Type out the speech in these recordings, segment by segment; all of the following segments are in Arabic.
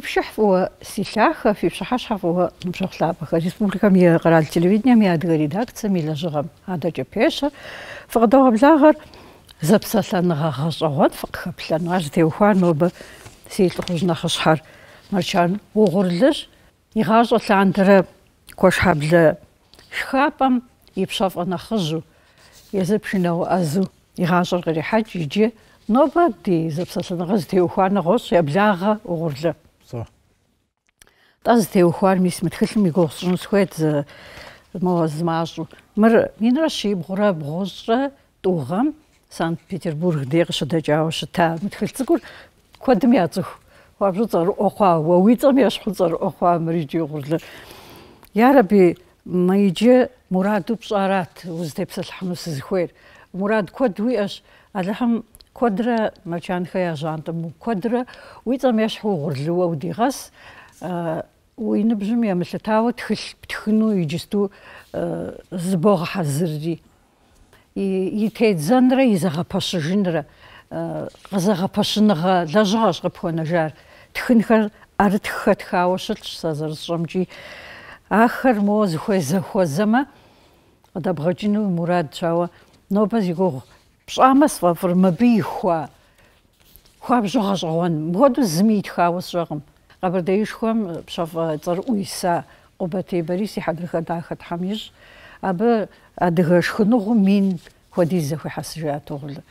ويبشحفوا سلاخ في بشحشحفوا نمشخ لابخ جسبولك مي قرا التلفزيون مي ادغري داك تسمي لجغم هذا جبيش فغدوها بلاغر زبسة لنغا غشوان فقخ بلان عجدي وخوان وب سيل خرجنا خشحر مرشان وغرلش يغاجو تلاندر كوشحب ل شخابم يبشاف انا خزو يزب شنو ازو يغاجو غري حاج يجي نوبة دي زبسة لنغا زدي وخوان غش يبلاغ وغرلش Das ist der Ochar mis mit Hilfen mit Gosschen Schweiz Мазмаж мэр минраши бгора бгозра дугам Санкт-Петербург дэгш дэжаавш та мэтхэлцгүр кодми язх хавжуцар охаа вуицам яшхуцар охаа мэрижи гурлы яраби майже мурад убсарат уздепсал хамус зхвэр мурад код виаш алхам кодра мачан хаяжант кодра уицам яшху гурлы вудигас უინებზმი ამასა თავად ხილ ფთხნუ იჯისტუ ზბოღ ჰაზრი и и тезандра изага пассажира қазаға э, пассажирға лажаш қапқана жар тхынхар артхат хаушыл сазарсымжи ахыр моз хөзе хөзема ода бұжину мурад чауа но бас иго псамас ва формабихуа хуап жоғаш оған моду змит хаус жоғым қабірдейшхом пшафа цӀэр Ӏуиса къубэтейбэри си хьэдрыхэ дахэт хьэмищӀ абы адыгэ шхыныгъум мин хуэдиз захуихьэсыжатыгъуэлы.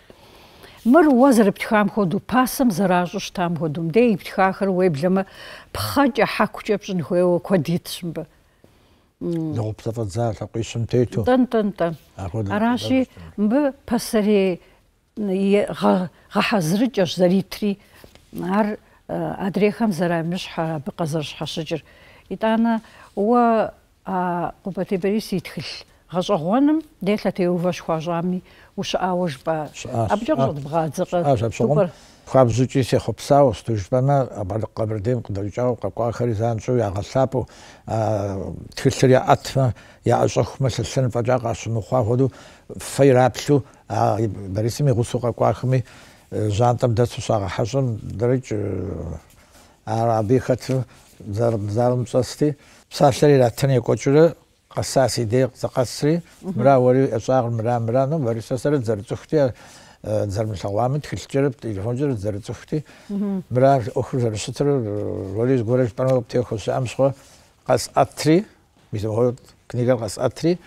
Мыр уэ зэрыптхам хуэдэу пасэм зэращӀу щытам хуэдэу мыдэ и птхахэр уеблэмэ пхъэкӀэ хьэкукӀэ пщӀын хуейуэ куэдитщ мыбы. НыкъуптафӀэдза лъакъуищым тету. ТӀэн-тӀэн-тӀэн. Аращи мыбы пасэрей гъэхьэзырыкӀэщ зэритри ар آه، أدريخم زرع مش بقزر شحة شجر إتانا و آه، قبتي بريس يدخل غشغونم ديتلا تيوفاش خواجامي وشقاوش با آه، أبجرد بغادزق شبر خابزوچی سی خبساو بنا ابل قبر ديم دیم قدرجاو قوا زان شو يا غصابو تخلر يا اتفا يا اشخ مثل سن فجا قاشنو خوا هدو فیرابسو برسمی غسو قوا خمی жантам дэсусага хажын дэрэж э, араби хат зар зарамсасти псалри ратны кочуры قساسي ديق زقسري مرا وري اصاغ مرا مرا نو وري سسر زرزختي زرم شغلام تخلجرب تلفونجر زرزختي مرا اخر زرشتر وليز غورش برنو تيخوس امشخو قس اتري بيزم هو كنيغا قس اتري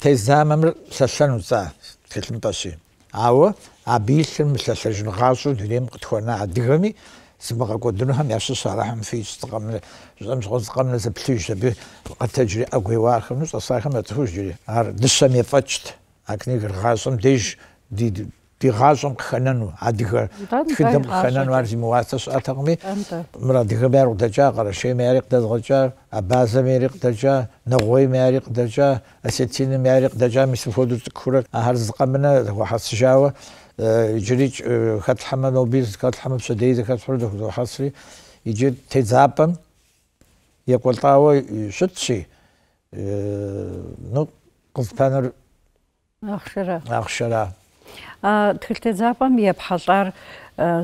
تيزام امر سسن وزا تخلم باشي عاو أبي سلم سلسلة غاسو دريم قد خوانا عدغمي سما غاكو دنوهم ياسو صارحم في استقام زمس غز قمنا زبتوش زبي قد تجري أقوي واخر نوز أصارحم يتفوش جري عار دسام يفتشت أكني غاسم ديش دي دي غاسم خنانو في خدم خنانو عرزي مواتس أتغمي مرا ديغ بيرو دجا غرشي ميريق دجا أبازا ميريق دجا نغوي ميريق دجا أسيتين ميريق دجا ميسفودو تكورك أهر زقمنا وحس جاوه ჯრი ხათხამანობის ხათხამებსა დეიზე ხათხრო ხასრი იჯე თეძაპან იყოლტავო შეთში ნუ კონსტანტერ ახშერა ახშერა ა თხილთეძაპამია ფალარ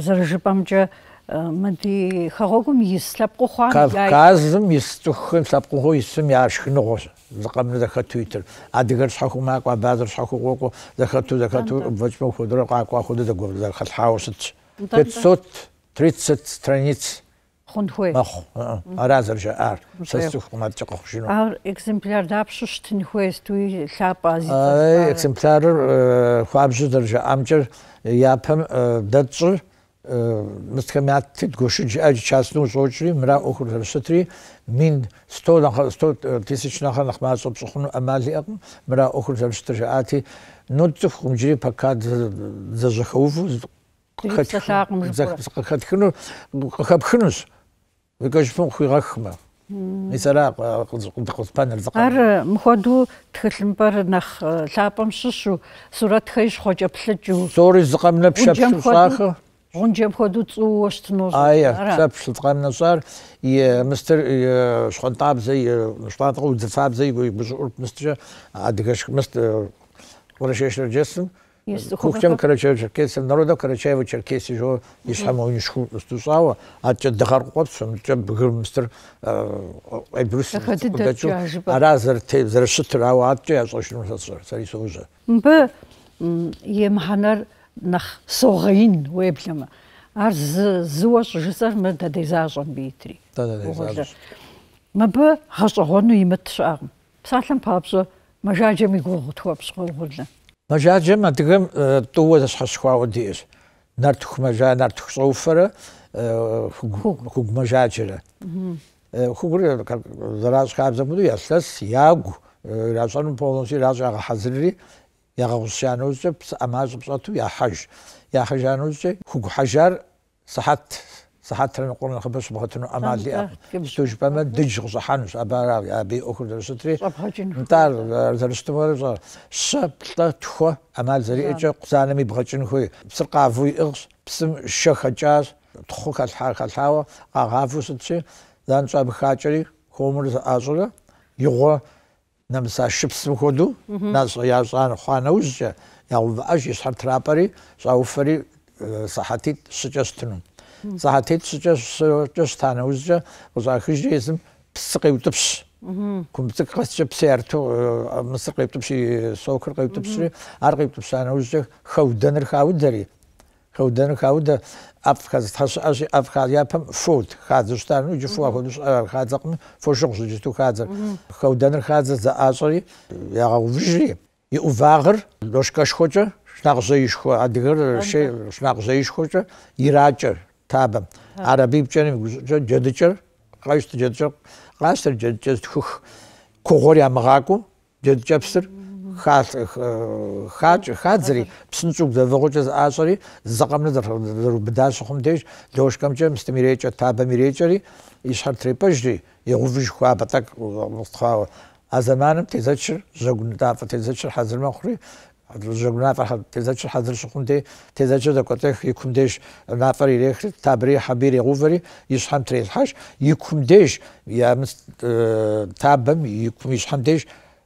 ზრჟპამჯა მდი ხაღოგო მისლაპყო ხან დაი გაზმ ისწუხემ საპყო ისმ იაშქნო ხო ზყამნა და ხათუითერ ადიგერ საქო მაყვა ბაზრ საქო ყოყო და ხათუ და ხათუ ვაჭმო ხოდრა ყაყვა ხოდა და გვერდ და ხალ ჰაოსეთ 530 სტრანიც ხონთვე ხო არა ზერშა არ სასწუხო მარჭა ხშინო არ ეგზემპლარ დაფშუშთინ ხო ეს თუ ლაპაზი აი ეგზემპლარ ხვაბჟი ზერშა ამჭერ იაფემ დაწუ э, ну, скажем, от тгуш частную сочри, мра охур сотри, мин 100 на 100 тысяч на хана хмас обсухун амали, мра охур сотри, ати, ну, тхум жри пока за захов, за хатхну, хабхнус. Вы кажи фон хуйрахма. Мы сара хуз панел зака. Ар мходу тхэлм бар нах лапам шшу, сурат хэш хоч аплэжу. Сори зака мна пшапшу сахар. ონჯემ ხო დუწუოშთ ნოზ არა აი აცაფშლ წამნასარ ია მისტერ შონტაბზე შტატრო ძაფაბზე გიბჟურ მისტერ ადგეშ მისტერ ვორეშეშ რჯესენ ხუხჩემ კრაჩევჩ კესენ народо კრაჩევო ჩერკესი ჟო ისამო უნიშკუ სტუსავა აჭა დახარ ყოფს შემჭა ბგერ მისტერ ებრუს დაჭო არა ზერთე ზერშტრავა აჭა ასოშნ სასო სერი სოჟა ბ იემ ჰანარ нах согин веблем ар зуаш жсар мэ дэзажон битри да да да мэб хашгону имэт шагм псалам папшо мажажэми гогот хопшгол мажажэм адгэм э, туэ хашхуау диш нартх мажа нартх шоуфэра э, хуг мажажэра э, хугур зараш хабзамду яслас яг рашан полонси раша хазрири يا یاغەوسیانۆزە ئەمازبزات و يا حەژ يا حەژانۆزێ هو حجر صحت صحت لنا خە خبص بغتنا و لي استوج بما دج قزەحانوس درستري ئابێ درست مرة تار تخو سە زري إجا ئەمال مي ئەجە خوي بخەچن خۆی پسر قاڤوی شخ جاز تخو تخۆ كالحاوة أغافو ئاغاافوست چێ صاب خاتري کۆمر ئازورە یغۆ نمسا شپس خودو ناس یا زان خانه اوز یا یا وعج یس هر تراباری سا اوفری ساحتیت سجستنون ساحتیت سجستان اوز جا وزا خیش جیزم پسقی و تبس کم تک خست جا پسی ارتو مصر قیبتو بسی سوکر قیبتو بسی ار قیبتو بسان اوز جا خودنر خود داری ხოდენ ხავდა აფხაზ თასაზე აფხაზ იაფა ფუთ ხაზუსტანო ჯუფუახოდუს ხაზაყმ ფოშოხზე ჯუთუ ხაზა ხოდენ ხაზა აზრი იაღა უჟრი იუვაღრ ლოშკაშ ხოჭა შნაღზე იშხო ადგერ შე შნაღზე იშხო ირაჭა თაბა არაბიბჭენი ჯედჭერ ყაისტ ჯედჭერ ყასტ ჯედჭერ ხუ ქოღორი ამღაკუ ჯედჭებსერ ხაც ხაჭ ხაძრი ფსნწუგ და ვღოჭას ასორი ზაყამნა და დაშხმდეშ დოშკამჭემ სტმირეჭა თაბმირეჭრი ისარტრიპაჟი იღუვიშ ხა პატაკ მოსთხა აზამანმ თეზაჩ ჟოგნდა ფეზაჩ ჰაზრმა ხური ჟოგნა ფა თეზაჩ ჰაზრ შხუნდე თეზაჩ და კოტე იქუმდეშ ნაფარი რეხრი თაბრი ჰაბირი ღუვერი ისხანტრეს ჰაშ იქუმდეშ იამ თაბმ იქუმიშ ჰანდეშ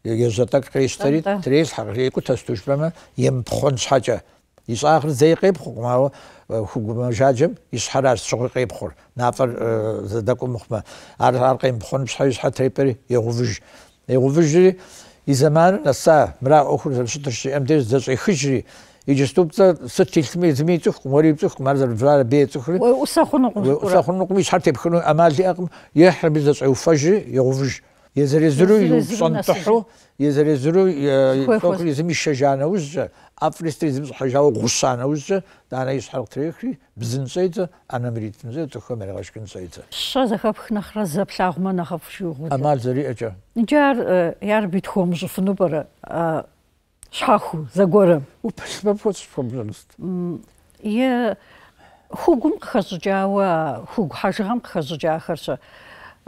ეგეზოთა ქრისტერი თრის ხარი ეკუთას თუშბამა იემ ფონ საჭა ის ახლ ზეიყებ ხუმა ხუმა ჟაჯემ ის ხარას ზეიყებ ხორ ნაფარ დაკომხმა არ არყემ ფონ საის ჰათეპერი ეღუვიშ ეღუვიში იზამარ ნასა მრა ოხურ ზეშტრში ამდეს ზეი ხიჯრი იჯესტუბცა სტილთმი ზმიწუ ხმორიწუ ხმარზარ ბრალ ბეწუხრი უსახუნუ ხუმა უსახუნუ ხუმი ჩარტებ ხნ ამალი აყმ იეჰრ ბიზა წუ ფაჟი ეღუვიშ იეზრეზრუ სონტოჰუ იეზრეზრუ ფოკრიზმი შეჟანაუს აფრისტრიზმი შეჟავ გუსანაუს და ანა ის ხალხთრიხი ბზინცეიც ანამრიტნზე თხომერაშკინცეიც შო ზახაფხ ნახრა ზაფლაღმა ნახაფშიუღუ ამალ ზრიეჭა ნიჯარ იარ ბითხომ ჟუფნუბარა შახუ ზაგორა უფშბაფოც ფომბლუსტ იე ხუგუმ ხაზჯავა ხუგ ხაჟღამ ხაზჯა ახარშა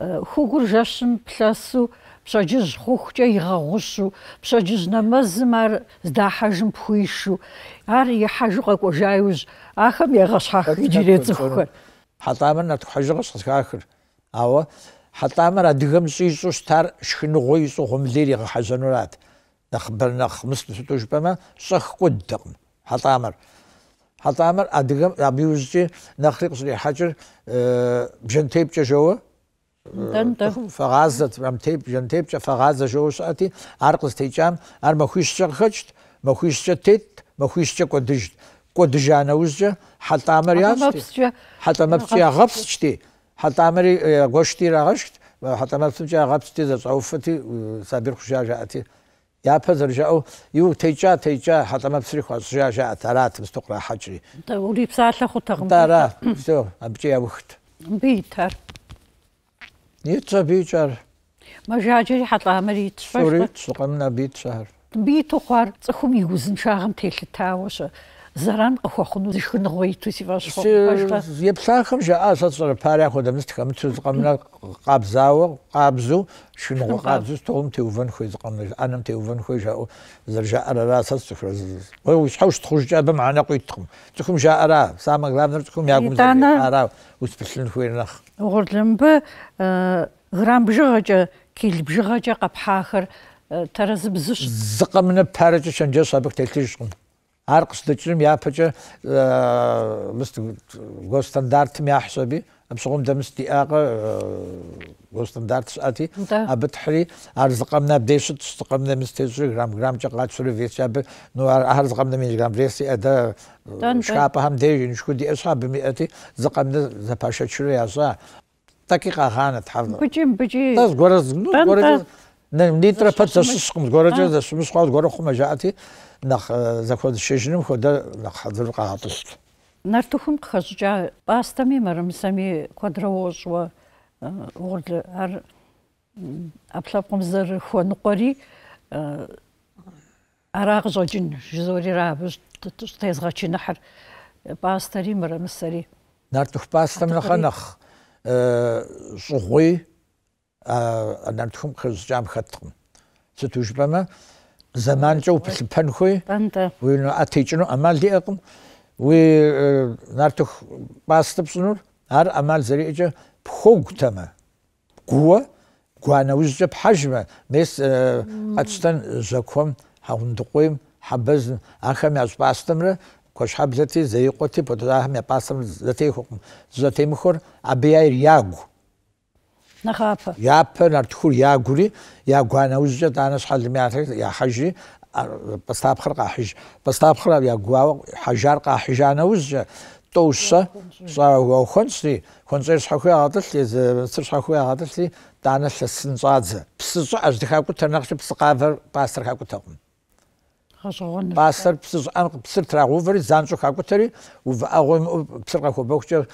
хүүгүр жашын пласу przecież huchcia i gałuszu, przecież namazmar zdahajm phuishu, ar i hajuqa qojayus, aham yagas hakhi jiretsukhar. Hatamar nat hajuqas hakhir. Awa hatamar adgam sisu star shkhnughi su humleri hajanurat. Nakhbarna khmist tutujbama sakh quddaqm. Hatamar. Hatamar adgam abiyuzji nakhriq sri hajr bjantebcha jawa. ფაღაზად ამ ტიპ ჟან ტიპ ჯა ფაღაზა ჟოშათი არ ყოს თიჭამ არ მოხიშჭახჭთ მოხიშჭეთ მოხიშჭე კოდიშ კოდჟანა უზჯა ჰატამერი აშტი ჰატამაფსი აღაფსჭი ჰატამერი გოშტი რაღაშთ ჰატამაფსჭი აღაფსჭი და წაუფეთი საბირხშაჟათი იაფაზრჟაო იუ თეჭა თეჭა ჰატამაფსრი ხაზჟაჟა ათარათს თუ ყრა ჰაჭრი და ორი ფსალა ხუთაღმ და რა ვსო აბჭი აბხთ ბითარ Нитса бичар. Мажаажи халамар итсвар. Сурит сугамна битсар. Би тухар цахум игузэн шаагам тэлэ тааваш. زران خوخنو زخن غوي تو سي واش خوخ يبسخم جا اس اصلا بارا خد مستخ متو زقمنا قبزاو قبزو شنو غو قبزو ستوم تي وفن خو زقمنا انا تي وفن خو جا زر جا على راس السخر وي وش حوش تخرج جاب معنا قوي تخم تخم جا على سامع غلافنر تخم يا قوم زقمنا على وسبسلن خوي نخ وغرلم ب غرام بجغجا كيل بجغجا قبحاخر ترز بزش زقمنا بارجا شنجا سابق تلتجكم ارقصدچرم یاپچه مست گو استاندارت میاحسبی امشغوم دمس دقیقه گو استاندارت ساعتی ابتحری ارزقمنا بديش تستقمنا مستجر جرام جرام چقات سوري فيس اب نو ارزقمنا من جرام ريسي ادا شابه هم ديجي نشكو دي اصحاب بمئتي زقمنا زباشا شري ازا دقيقه خانت حفظ بجي بجي تز غورز غورز نيترا فتسسكم غورز مش خالص غورخ ما جاءتي нах захуэдыщэжыным хуэдэ нэхъ хьэдэр къагъэтӏыст. Нартыхум къыхэщӏыкӏа пӏастэми мэрэмысэми куэдрэ уощӏуэ ар ӏэпкълъэпкъым зэрыхуэныкъуэри ара къыщӏэкӏын жызори ара абы тезгъэчыныхьыр пӏастэри мэрэмысэри. Нартыху пӏастэм нэхъэ нэхъ щӏыгъуи нартыхум къыхэщӏыкӏам хэткъым. Сыту жыпӏэмэ زمان جو پس پن خوی و نو اتیچ نو عمل دی اکم وی باست هر عمل زیر اجا پخوگ تما گوه گوانه وز جا پحجمه میس قدستن زکوم هاوندقویم حبزن آخه می از باستم را کش حب زتی زیقوتی پتو دا همی باستم زتی خوکم زتی مخور عبیه ریاگو نخاف يا بنر تخور يا غوري يا غوانا وجد انا شحال مياتري يا حجي بستاب خرقا حج بستاب خرقا يا غوا حجار قا حجانا وجد توسا صاو خنسي خنسي شحوي عاطلي سر شحوي عاطلي دانا سنصاد بس صعج دخاكو تنخش بسقافر باستر خاكو تقم باستر پسر تراو فری زانچو خاطری او تو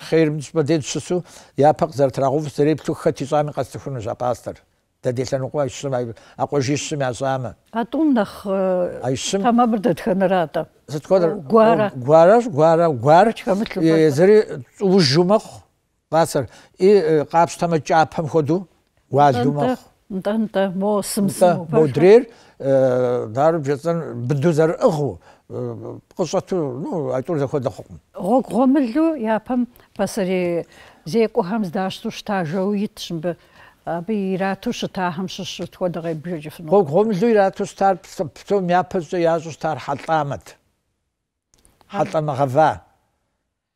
خیر یا پاک در تراو تو خاتی زامی قصد خونه جا და დედასთან უკვე აი აყოჟისმე ასამ. ატუნახ თამაბრდეთ ხან რა და. სათქოდ გვარა გვარა გვარა გვარა ჩამეთქვა. ეზრი უჟუმახ ვასარ ი ყაფს თამა ჭაფამ ხოდუ ვაზუმახ. ტანტა მოსმსო მოდრერ დარბჟესან ბდუზარ ღო ყოსათუ ნუ აიტურზე ხოდა ხო. ღო ღომლუ იაფამ ვასარი ზეკუ ჰამს დაშტუშ თაჟოიტშმ აბი რათუშ თაჰმშშ თქოდღე ბიჯიფნო ხო გომლი რათუშ თარ ფთო მიაფზე იაზუშ თარ ხალტამად ხალტამა ღვა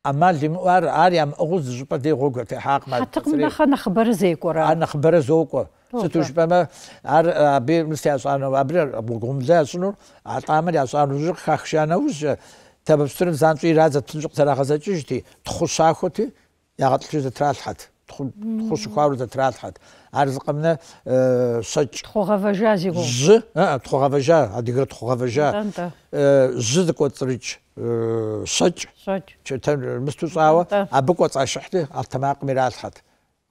ამალი მოარ არიამ ოღუზ ჟუპადე ღოგოთე ჰაყმა ხატყმა ხანა ხბარ ზეკორა ანა ხბარ ზოკო ცუტუშ პემა არ აბი მსიასანო აბრ გომზე ასნუ ატამერ ასანუ ჟი ხახშანავუშ თაბსტრიმ ზანწი რაზა თუნჯ ხთარ ახაზაჭიშთი თხუსახოთი ягатლშუზე ტრალხათ تخش خوارو تترالحت عرض قمنا أه سج تخوغافجا زيغو ز اه تخوغافجا اديغر تخوغافجا ز دكوتريج آه، سج سج تشتم مستو صاوا ابكو صاشحتي التماق ميرالحت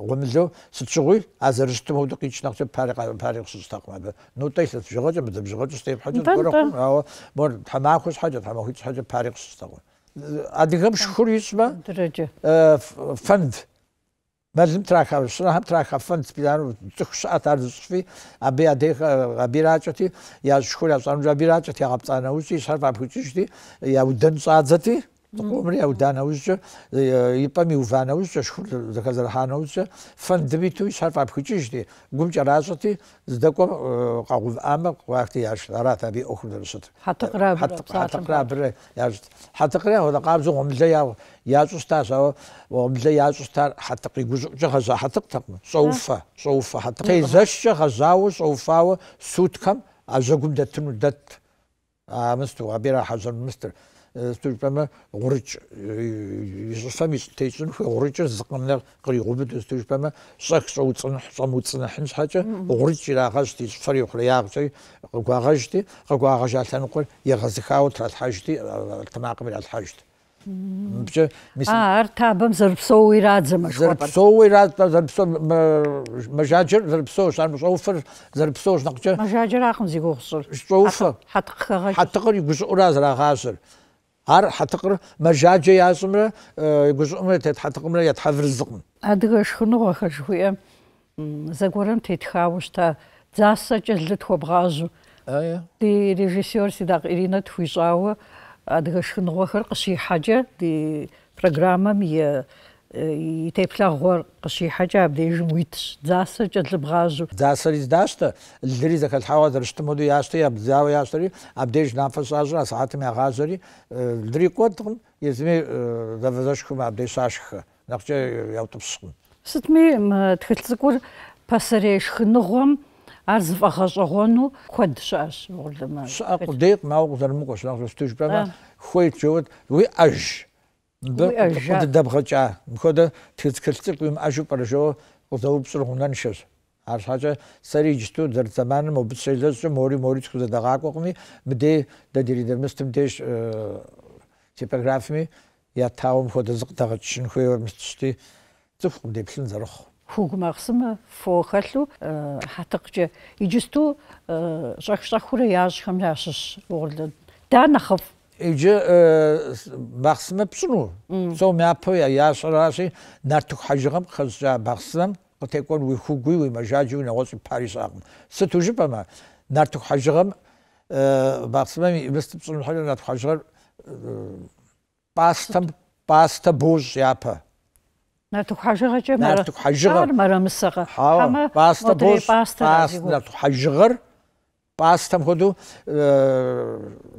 غمزو ستشغوي ازرشتم هو دقيش نقص بارق بارق سستقم به نو تيس تشغوج بدب شغوج ستيب حاجه برق او بور تماخوش حاجه تماخوش حاجه بارق سستقم اديغم شكر يسمع درجه آه، فند برزیم ترا خواهش را هم ترا خواهش و چه خوش ساعت هر دوست شده و بیا را بیرات یا از شکل از آنجا بیرات شده یا قبطه نوشده یا سرف یا ودن ساعت تقول مريا ودانا وجه آه، يبقى مي وفانا وجه شكون ذاك الرحانا وجه فان دبيتو يشعر فاب خوتيش دي قوم جراجتي زدكو آه، قاغوف امر وقت ياش راتا بي اخر من الشطر حتقرا برا حتقرا برا حتقرا هذا قاب غمزا يا يا زو ستاس غمزا يا زو ستار حتقي جهزا حتق تقم صوفا صوفا حتقي زش جهزا وصوفا سوت كم ازا قوم دتنو دت آه، مستو ابي راح مستر. استوجبما غرج يصفميش تيشن في غرج زقمنا قريغوبد استوجبما شخص او تصنح صم وتصنحن حاجه غرج الى غاشتي صفر يخلي ياغشي قوا غاشتي قوا غاش على نقول يا غزخاو تاع الحاجتي تناقب على الحاجتي بچه میسن آر تا بم زربسوی راد زمش خبر زربسوی راد زربسو مجاجر زربسوش آن مشوفر زربسوش نقشه مجاجر آخم زیگو خسر شوفر حتی قری حتی قری گوش خاسر ар хьэтыкъыр мэжаджэ ящӏымрэ гущӏыӏумрэ тетхьэтыкъымрэ ятхьэвырзыкъым. Адыгэ шхыныгъуэхэр жыхуiӏэм зэгуэрым тетхауэ щыта дзасэкӏэ лы тхуэбгъажьэу. Ди режиссёр Сидакъ Иринэ тхуищӏауэ адыгэ шхыныгъуэхэр къыщихьэкӏэ ди программэм и итеплъагъуэр къыщихьэкӀэ абдежым уитщ. ДзасэкӀэ длыбгъажьу. Дзасэри здащтэ, лыри зэхэлъхьауэ зэрыштымэду ящтэ, ябдзауэ ящтэри, абдеж намфэ щащӀыр, а сыхьэтым ягъажьэри, лыри кӀуэдкъым, езыми зэвэзэшхым абдеж щашххэ, нэхъкӀэ яутӀыпщкъым. Сытми тхылъ цӀыкӀур пасэрей шхыныгъуэм ар зыфӀэгъэщӀэгъуэну куэд щыӀэщ угъурлымэ. ЩыӀэ къудейкъым, ауэ къызэрымыкӀуэщ, нэхъ жыстыжыпэмэ, хуейт жеуэт, уи Ӏэж. бэд дабхача мхода тхицкэлцэг юм ашу парашо озаупсур хунан шэс ар хажа сарижту зэр заман мобсэлэс мори мори чхуза дагаагоми мдэ дадиридэр мэстэм дэш э, типографми я таум ходызык дагачшин хуйор мэтчти зөвхөн дэвлэн зарах хүүгмагсма фохалу э, хатагч ижисту э, жагшрахура яаж хамяашш уурлын да нахав ეჯა ბახსმებს ნუ სო მე აფოია იასრაში ნართო ხაჟღამ ხაზა ბახსამ ოთეკონ ვიხუგვი ვიმაჟაჯი ნაოცი პარისაღმ სეთუჟი პამა ნართო ხაჟღამ ბახსმემ ვესტებს ნუ ხალ ნართო ხაჟღარ პასტა პასტა ბუჟი აფა ნართო ხაჟღაჭე მარა ნართო ხაჟღა მარა მსაღა ხა პასტა ბუჟი პასტა ნართო ხაჟღარ باستم خودو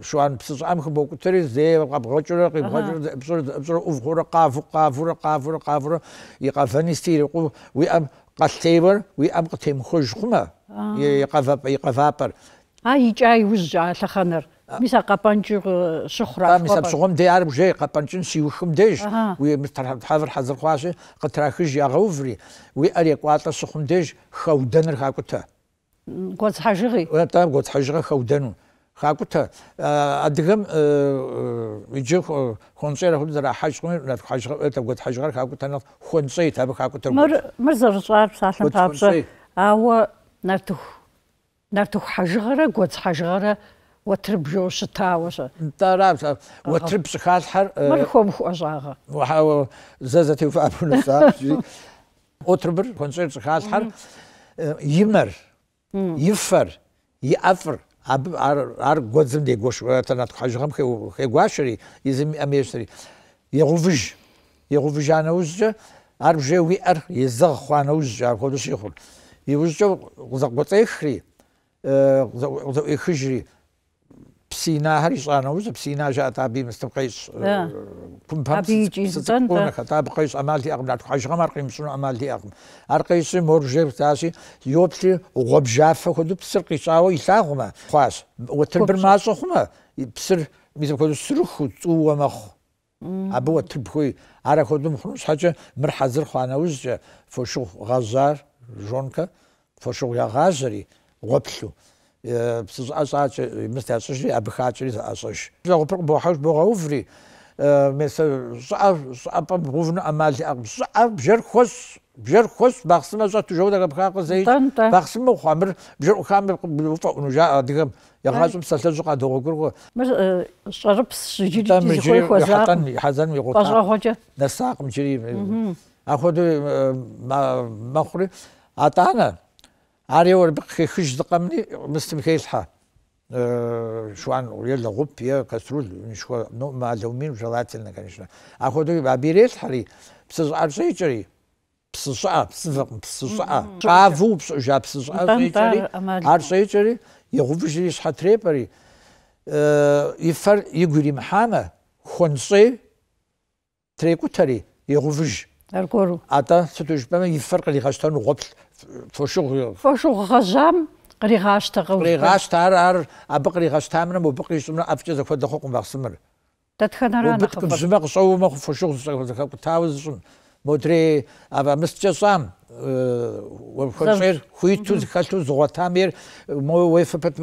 شوآن پسوس آم خوب بکتری زیب قاب خوچر قاب خوچر بسور بسور اوف خور قافو قافور قافور قافور ی قافانی استیر قو وی آم قتیبر وی آم قتیم خوش خم ی قاف ی قافابر آیی جای وز جا سخنر میسا قپانچو شخرا میسا بسخم دیار بجای قپانچن سیوخم دیش وی مستر حاضر حاضر خواشه قطرخش یا غوفری وی آریکواتا سخم دیش خودنر خاکوته гуэдзхьэжыгъи. ТӀэ гуэдзхьэжыгъэ хэудэну. Хакӏутэ адыгэм иджы хуэнщӏейр хъун зэрахьэщӏ хъуми гуэдхьэжьыгъэр хакӏутэ хуэнщӏейт абы хакӏутэ. Мыр зэрыщӏар псалъэм папщӏэ ауэ нартыху нартыху хьэжыгъэрэ гуэдзхьэжыгъэрэ уэтырбжэу щытауэ щэ. ТӀэрам уэтырб щӏыхалъхьэр. Мыр хуэмыхуэ щӏагъэ. Зэ зэтеувыӏэпэну сабжи. Уэтырбыр хуэнщӏейр щӏыхалъхьэр имэр. يفر يأفر ار غوزم دي غوش تنات حاجهم خي غواشري يزم اميشري يغوفج يغوفج انا وزج ار بجي وي ار يزغ خوانا وزج ار كل شي يخل يوزج غزق غوتيخري آه، غزق يخجري ფსინა არის ყანოვზე ფსინა ჟათ აბიმს თქვის აბიჯიზდან და ყონა ხათ აბყის ამალი აღმდა ხაშღამარყიმს რომ ამალი აღმ არყის მორჟებს დაში იოფში უღობჟაფე ხოდო ფსრყიწაო ისაღმა ხვას უთერბრმაზო ხმა ფსრ მისო ხოდო სრხუ წუამა ხო აბო თბხი არა ხოდო მხრო საჭე მრხაზრ ხანოვზე ფოშუ ღაზარ ჟონკა ფოშუ ღაზარი უღფლუ مثل سوشي أبخاتشري سوشي زغبر بوحوش بوغوفري مثل صعب صعب بغوفن أمالي صعب بجر خس بجر خس بخسمة زا تجود أبخاق زي بخسمة خامر بجر خامر بلوطة ونجاء دقم يغازم سلسل زقا دوغور مر شرب سجيري دي خوي خوزاق حزن ميغوطا بجر خوجة نساق مجري أخذ ما مخري أتانا عاري ور بقى خش دقمني مستم كي الحا أه شو عن يلا غب يا كسرول شو نو ما زومين وجرات لنا كان شو اخذوا بعبيريت حري بس عرسي جري بس صعب بس فق بس صعب شعفو بس جاب بس صعب عرسي جري يغب جري شحال تريبري أه يفر يجري محامه خنصي تريكو تري يغوفج ალგორო ატა სუთუშპა მე ფერყი ღაშთან უყოფს ფოშო ფოშო ღაჟამ ღრიღაშთა ღრიღაშთარ არ აბყრიღაშთა მე მობყრიშუნა აფჭეზე ხოდა ხო ყმახსმერ დათხანარან ახო ბატკო ზმა ყსოვ მო ფოშო ღაჟა ხო თავზუნ მოდრე აბა მისჭესამ ვფოშერ ხუითუ ხათუ ზღვათამერ მო ვეფეპეთ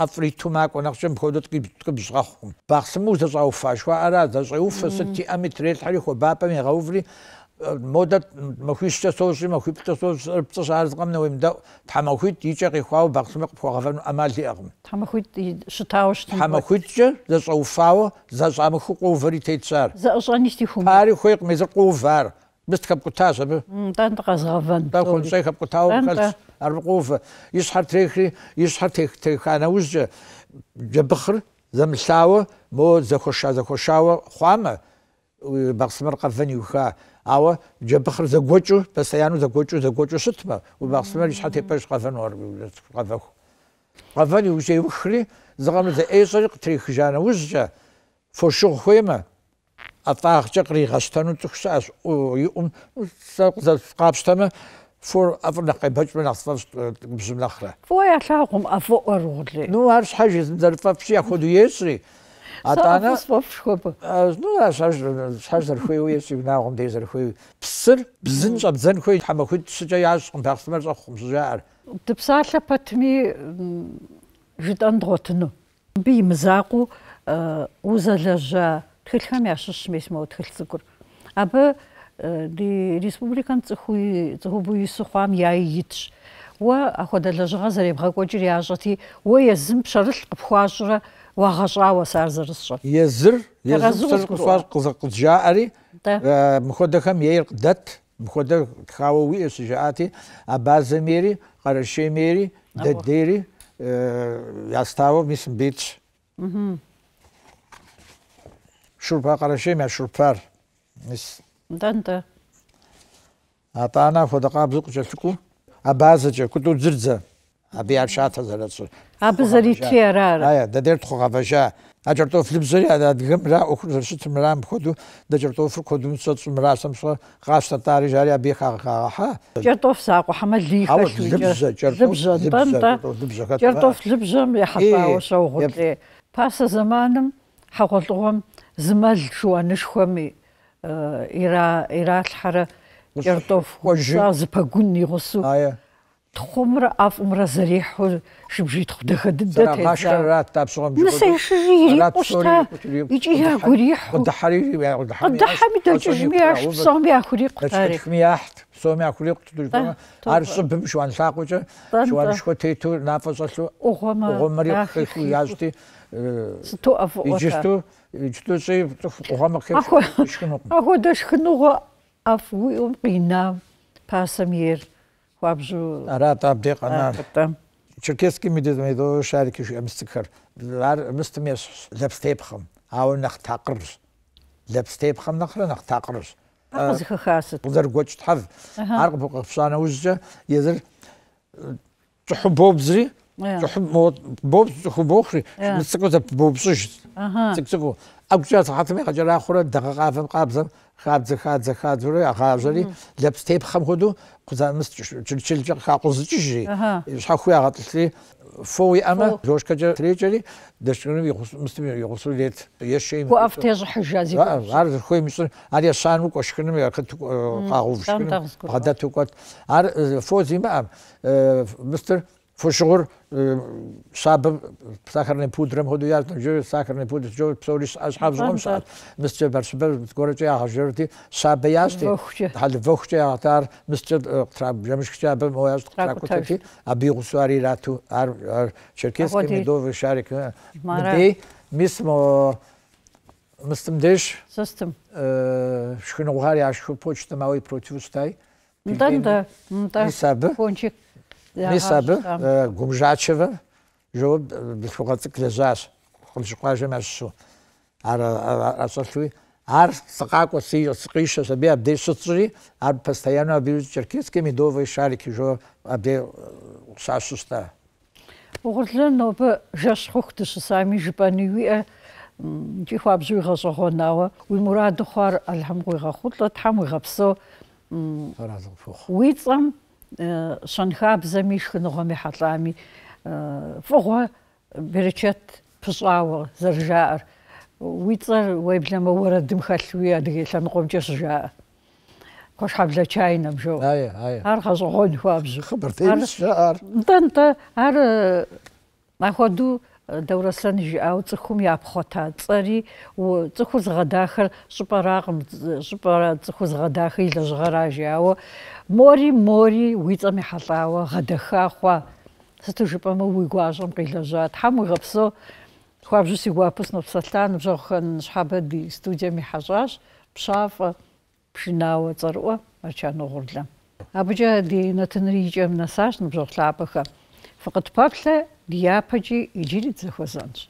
აფრითუ მაკონახშემ ხოდოთ კი ბშღახო ბახსმუ ზაუ ფაშვა არა ზაუ ფესეთი ამიტრელ ხარი ხო ბაპა მე ღაუვრი مودة مخيش تسوش مخيب تسوش ربطس عارض غم نويم دا تحمخيت يجا غيخواه باقس مقف وغفن أمال دي أغم تحمخيت شتاوش تنبوت تحمخيت جا زاز أوفاو زاز عمخو قوفري تيتسار زاز عنيش تيخوم باري خويق ميزا قوفار بس تكب قتاسة بي تان تقاز غفن تان خون ساي خب قتاو خلص عرب قوفة يسحر تريخي يسحر تيخانا وز جا جبخر زمساوة مو زخوشا زخوشاوة خواما باقس مرقفن يوخا او جبخر زغوچو بس يانو زغوچو زغوچو شتبه وماخسمه لي شحال تيباش قفن ور قفاخو قفاني وش يخري زغام ز اي صديق تريخ جانا وش فوشو خويمه افاخ چقري غشتنو تخساس او يوم سرق ز قابشتمه فور افر نقي بچ من اصفر بسم الله فو يا شاقم افو اورودلي نو ارش حاجه زرفف شي اخذ يسري А тана Ну шаш шашэр хуй уяш наагом дэзэр хуй псэр бзэн жам зэн хуй хама хүдсэж яашгын тагсмар зоххом жаар. Дпсаала патми житан дротно. Би мзаагу узалажа тхэлхэм яшш мэсмэ тхэлцэгүр. Абы э, ди республикан цэхуи цэхубуи сухам яи итш. Уа ахудалажга зэрэбгакӏожыр яажгъати уэ езым пшэрылъ къыпхуащӏрэ وغشاوة سار زرسشة يزر يزر سر قصوار قزجاري مخدكم يير دت مخدك خاوي سجاتي أباز ميري قرشي ميري دت يستاو ميس بيتش شربا قرشي مع شربار ميس دنتا أعطانا فدقا بزق جلتكو أبازة جا كتو زرزة აბი არ შეათაზე რა სულ აბზრითი არა არა აი და დერტ ხო ყაფაშა აჭერტო ფლიბზერი არა დგმ რა უხრუსში თმრამ ხოდუ და ჭერტო უფრ ხოდუ მსოც მრა სამსო ყასტა თარი ჟარი აბი ხა ხა ჰა ჭერტო საყო ჰამა ლი ხა ფლიბზა ჭერტო ფლიბზა ჭერტო ფლიბზა მე ხა ფაო შო ხოტე ფასა ზამანმ ხა ხოლტუმ ზმალ შუ ანშხომი ირა ირა ლხარა ჭერტო ხო ჟაზ პაგუნი ხოსუ აი تخمر أف أمرا زريح شبجي تخدخ ددت هذا غاش رات تاب صغم جي مسا شجيري قشتا يجي يا قريح الدحري يا الدحري الدحري دا جميع صوم يا خري قطاري مياحت صوم يا خري قطاري عارف صب شو عن ساقو شو عن شو تيتو نافس اصلو وغمر يازتي ستو اف يجستو يجستو سي وغمر كيف شكنو اخو دا شكنو اف وي ام قينا باسمير وابجو ارا تاب ديق انا تشركيسكي مي ديز ميدو شاركي شو امستكر لار مستميس لبس تيبخم هاو نخ تاقرش لبس تيبخم نخر نخ تاقرش اقزخ خاست وزر قوتش تحف عرق بوق فشانا وزجة يزر تحب بوبزري تحب بوبز تحب بوخري مستكو تحب بوبزش تكتكو أبجات حتمي خجر آخر دقاقا فم قابزم خابز خابز خابز خابز خابز لبس تيبخم خدو قزامس تشلتشل خاقوز تشجي شحال خويا غاتلت لي فوي اما زوج كجا تريجري داش مستمر يغسل ليت يا شي وقف تيج حجازي عارف خويا مش علي شان وكو شكن كنت قاغوف شكن غدا توكات عار فوزي ما مستر فشور ساب ساکر نپودرم خودی از نجور ساکر نپودر جور پسولیس از حافظ هم سات میشه بر سبب گرچه یه حجرتی ساب بیاستی حال وقته آثار میشه تراب جمش کتی به ما تراب کتی آبی خسواری را تو آر آر شرکت کنید دو و شرکت می میسمو میستم دش سستم شکن غواری اشکو پوچت ماوی پروتیوستای می‌دانم، می‌دانم. کنچی მისაბ გუმჟაჩევა ჟო ბიხოგაც კლეზას ხოლშყაჟე მასო არ ასოცი არ სყაკო სიყიშო სებია დესოცრი არ პასტაიანა ბიუჩერკისკი მიდოვე შარიკი ჟო აბე სასუსტა უღრძლო ნობე ჟესხუხტის სამი ჟპანივი ჯიხვაბჟი ხოსოხონავა უმურადხარ ალჰამღი ხუთლა თამღი ხფსო ვიწამ شنخاب زميش خنغمي حطامي فوغا برشت فصاوة زرجار ويتر ويبلما ورد مخلوية دقي لنقوم جس جاء كوش حبزة چاينة بجو اي اي هار خزغون خوابزو خبرتين شعار دانتا هار ما خدو დაურასრანი აუ წხუმი აფხოთა წერი წხუ ზღადახ შპარაღმ შპარა წხუ ზღადახ ილა ზღარაჟი აუ მორი მორი ვიწმე ხალავა ღადახახვა სათუ შპამო ვიგვაჟმ ყილაჟა თამ ღფსო ხვაბჟი სიგვაპოს ნოფსალთან ჟოხან შაბადი სტუდიამი ხაჟაშ ფშაფა ფშნაო წერო აჩანოღურლა აბჯა დინათნრიჯემ ნასაშნ ბჟოხლაპახა فقط پاکل دیاپجی پجی ایجیری تخوزانش.